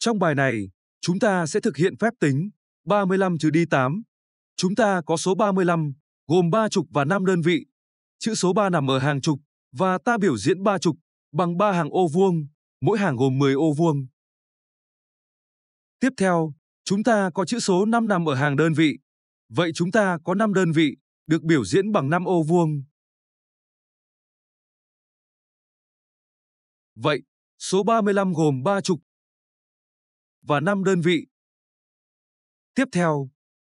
Trong bài này, chúng ta sẽ thực hiện phép tính 35 trừ đi 8. Chúng ta có số 35, gồm 3 chục và 5 đơn vị. Chữ số 3 nằm ở hàng chục và ta biểu diễn 3 chục bằng 3 hàng ô vuông, mỗi hàng gồm 10 ô vuông. Tiếp theo, chúng ta có chữ số 5 nằm ở hàng đơn vị. Vậy chúng ta có 5 đơn vị được biểu diễn bằng 5 ô vuông. Vậy, số 35 gồm 3 chục và 5 đơn vị. Tiếp theo,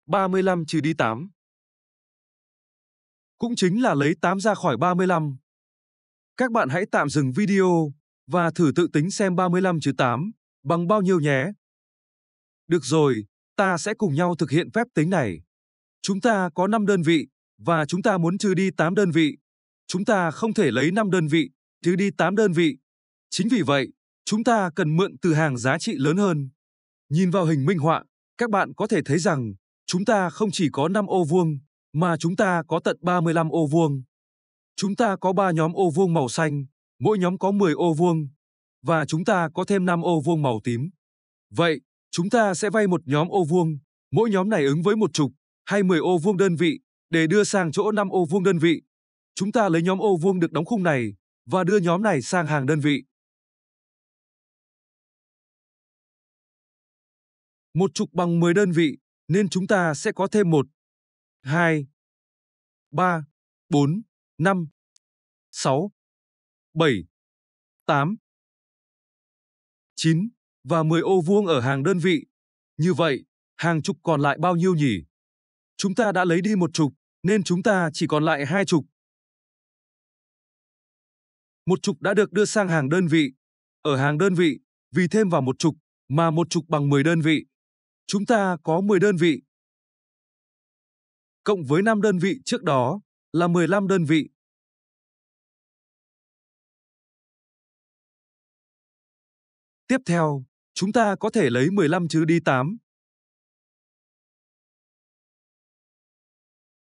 35 trừ đi 8. Cũng chính là lấy 8 ra khỏi 35. Các bạn hãy tạm dừng video và thử tự tính xem 35 trừ 8 bằng bao nhiêu nhé. Được rồi, ta sẽ cùng nhau thực hiện phép tính này. Chúng ta có 5 đơn vị và chúng ta muốn trừ đi 8 đơn vị. Chúng ta không thể lấy 5 đơn vị trừ đi 8 đơn vị. Chính vì vậy, chúng ta cần mượn từ hàng giá trị lớn hơn. Nhìn vào hình minh họa, các bạn có thể thấy rằng chúng ta không chỉ có 5 ô vuông, mà chúng ta có tận 35 ô vuông. Chúng ta có 3 nhóm ô vuông màu xanh, mỗi nhóm có 10 ô vuông, và chúng ta có thêm 5 ô vuông màu tím. Vậy, chúng ta sẽ vay một nhóm ô vuông, mỗi nhóm này ứng với một chục hay 10 ô vuông đơn vị để đưa sang chỗ 5 ô vuông đơn vị. Chúng ta lấy nhóm ô vuông được đóng khung này và đưa nhóm này sang hàng đơn vị. một chục bằng 10 đơn vị, nên chúng ta sẽ có thêm 1, 2, 3, 4, 5, 6, 7, 8, 9 và 10 ô vuông ở hàng đơn vị. Như vậy, hàng chục còn lại bao nhiêu nhỉ? Chúng ta đã lấy đi một chục nên chúng ta chỉ còn lại hai chục Một chục đã được đưa sang hàng đơn vị. Ở hàng đơn vị, vì thêm vào một chục mà một chục bằng 10 đơn vị chúng ta có 10 đơn vị. Cộng với 5 đơn vị trước đó là 15 đơn vị. Tiếp theo, chúng ta có thể lấy 15 chứ đi 8.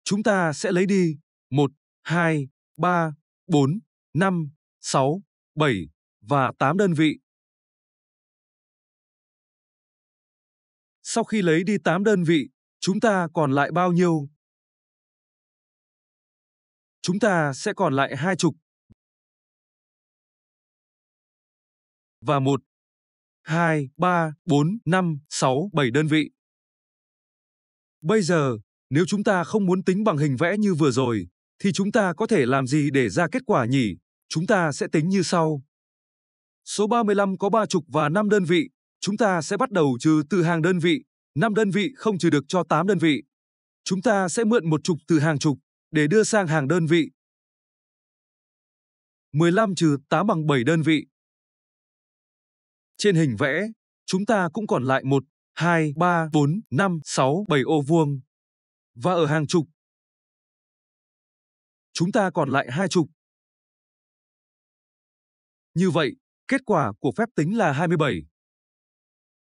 Chúng ta sẽ lấy đi 1, 2, 3, 4, 5, 6, 7 và 8 đơn vị. Sau khi lấy đi 8 đơn vị, chúng ta còn lại bao nhiêu? Chúng ta sẽ còn lại hai chục. Và một, hai, ba, bốn, năm, sáu, bảy đơn vị. Bây giờ, nếu chúng ta không muốn tính bằng hình vẽ như vừa rồi, thì chúng ta có thể làm gì để ra kết quả nhỉ? Chúng ta sẽ tính như sau. Số 35 có 3 trục và 5 đơn vị, Chúng ta sẽ bắt đầu trừ từ hàng đơn vị, 5 đơn vị không trừ được cho 8 đơn vị. Chúng ta sẽ mượn một chục từ hàng chục để đưa sang hàng đơn vị. 15 trừ 8 bằng 7 đơn vị. Trên hình vẽ, chúng ta cũng còn lại 1, 2, 3, 4, 5, 6, 7 ô vuông. Và ở hàng chục chúng ta còn lại hai chục. Như vậy, kết quả của phép tính là 27.